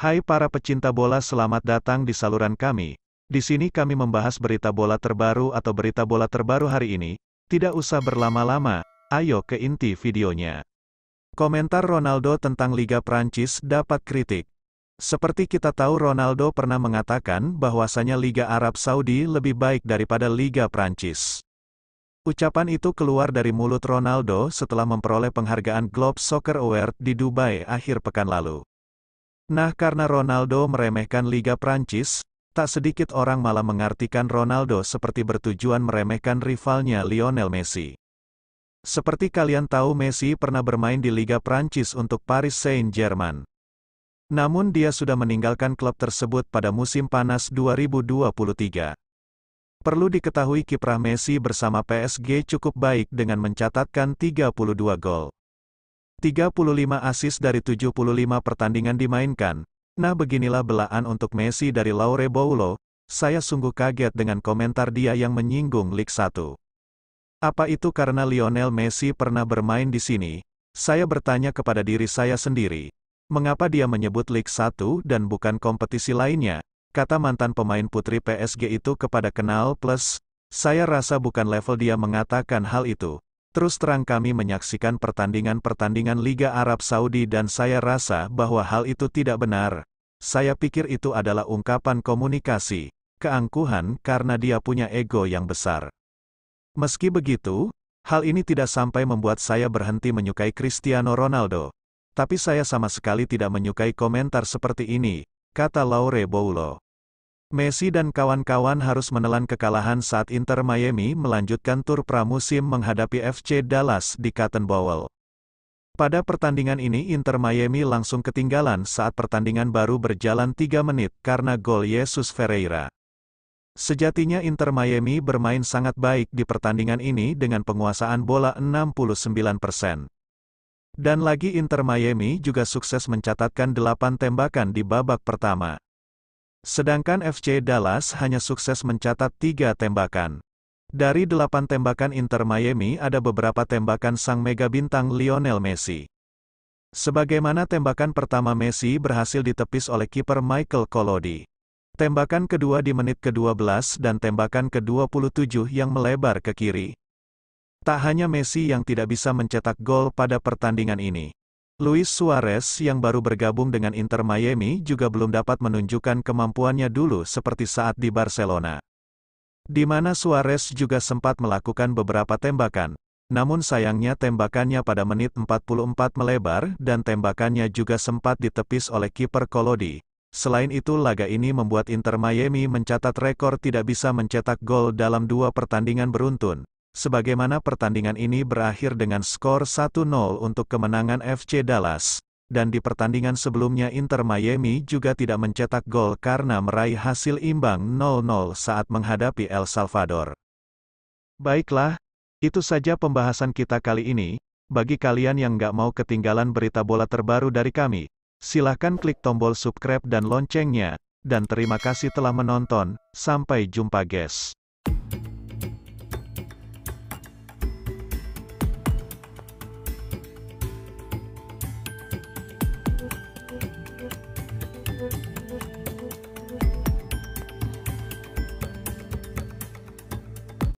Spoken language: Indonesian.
Hai para pecinta bola selamat datang di saluran kami. Di sini kami membahas berita bola terbaru atau berita bola terbaru hari ini. Tidak usah berlama-lama, ayo ke inti videonya. Komentar Ronaldo tentang Liga Prancis dapat kritik. Seperti kita tahu Ronaldo pernah mengatakan bahwasanya Liga Arab Saudi lebih baik daripada Liga Prancis. Ucapan itu keluar dari mulut Ronaldo setelah memperoleh penghargaan Globe Soccer Award di Dubai akhir pekan lalu. Nah karena Ronaldo meremehkan Liga Prancis, tak sedikit orang malah mengartikan Ronaldo seperti bertujuan meremehkan rivalnya Lionel Messi. Seperti kalian tahu Messi pernah bermain di Liga Prancis untuk Paris Saint-Germain. Namun dia sudah meninggalkan klub tersebut pada musim panas 2023. Perlu diketahui kiprah Messi bersama PSG cukup baik dengan mencatatkan 32 gol. 35 asis dari 75 pertandingan dimainkan. Nah beginilah belaan untuk Messi dari Laure Boulo, saya sungguh kaget dengan komentar dia yang menyinggung Ligue 1. Apa itu karena Lionel Messi pernah bermain di sini? Saya bertanya kepada diri saya sendiri. Mengapa dia menyebut Ligue 1 dan bukan kompetisi lainnya? Kata mantan pemain putri PSG itu kepada Kenal Plus, saya rasa bukan level dia mengatakan hal itu. Terus terang kami menyaksikan pertandingan-pertandingan Liga Arab Saudi dan saya rasa bahwa hal itu tidak benar. Saya pikir itu adalah ungkapan komunikasi, keangkuhan karena dia punya ego yang besar. Meski begitu, hal ini tidak sampai membuat saya berhenti menyukai Cristiano Ronaldo. Tapi saya sama sekali tidak menyukai komentar seperti ini, kata Laure Boulo. Messi dan kawan-kawan harus menelan kekalahan saat Inter Miami melanjutkan tur pramusim menghadapi FC Dallas di Cotton Bowl. Pada pertandingan ini Inter Miami langsung ketinggalan saat pertandingan baru berjalan 3 menit karena gol Yesus Ferreira. Sejatinya Inter Miami bermain sangat baik di pertandingan ini dengan penguasaan bola 69%. Dan lagi Inter Miami juga sukses mencatatkan 8 tembakan di babak pertama. Sedangkan FC Dallas hanya sukses mencatat tiga tembakan. Dari delapan tembakan Inter Miami ada beberapa tembakan sang mega bintang Lionel Messi. Sebagaimana tembakan pertama Messi berhasil ditepis oleh kiper Michael Kolodi, Tembakan kedua di menit ke-12 dan tembakan ke-27 yang melebar ke kiri. Tak hanya Messi yang tidak bisa mencetak gol pada pertandingan ini. Luis Suarez yang baru bergabung dengan Inter Miami juga belum dapat menunjukkan kemampuannya dulu seperti saat di Barcelona. Di mana Suarez juga sempat melakukan beberapa tembakan, namun sayangnya tembakannya pada menit 44 melebar dan tembakannya juga sempat ditepis oleh kiper Kolodi. Selain itu laga ini membuat Inter Miami mencatat rekor tidak bisa mencetak gol dalam dua pertandingan beruntun, sebagaimana pertandingan ini berakhir dengan skor 1-0 untuk kemenangan FC Dallas, dan di pertandingan sebelumnya Inter Miami juga tidak mencetak gol karena meraih hasil imbang 0-0 saat menghadapi El Salvador. Baiklah, itu saja pembahasan kita kali ini, bagi kalian yang nggak mau ketinggalan berita bola terbaru dari kami, silahkan klik tombol subscribe dan loncengnya, dan terima kasih telah menonton, sampai jumpa guys.